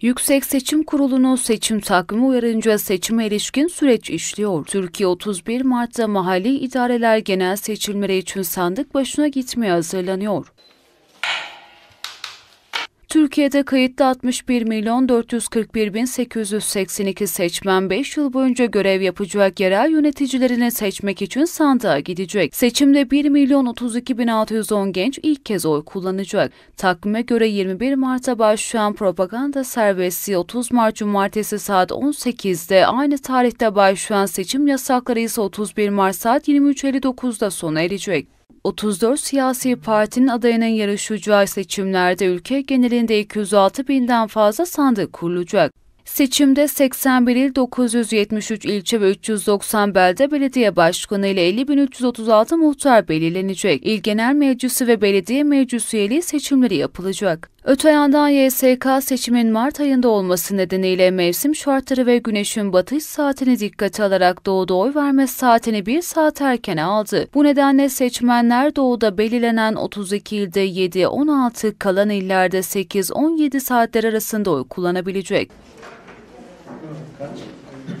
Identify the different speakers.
Speaker 1: Yüksek Seçim Kurulu'nun seçim takvimi uyarınca seçime ilişkin süreç işliyor. Türkiye 31 Mart'ta mahalli idareler genel seçimleri için sandık başına gitmeye hazırlanıyor. Türkiye'de kayıtlı 61 milyon 441 bin 882 seçmen 5 yıl boyunca görev yapacak yerel yöneticilerini seçmek için sandığa gidecek. Seçimde 1 milyon 32 bin 610 genç ilk kez oy kullanacak. Takvime göre 21 Mart'a başlayan propaganda serbestliği 30 Mart Cumartesi saat 18'de aynı tarihte başlayan seçim yasakları ise 31 Mart saat 23.59'da sona erecek. 34 siyasi partinin adayının yarışacağı seçimlerde ülke genelinde 206 binden fazla sandık kurulacak. Seçimde 81 il, 973 ilçe ve 390 belde belediye başkanı ile 50.336 muhtar belirlenecek. İl Genel Meclisi ve Belediye Meclisi üyeliği seçimleri yapılacak. Öte yandan YSK seçimin Mart ayında olması nedeniyle mevsim şartları ve güneşin batış saatini dikkate alarak doğuda oy verme saatini bir saat erken aldı. Bu nedenle seçmenler doğuda belirlenen 32 ilde 7-16 kalan illerde 8-17 saatler arasında oy kullanabilecek. Kaç?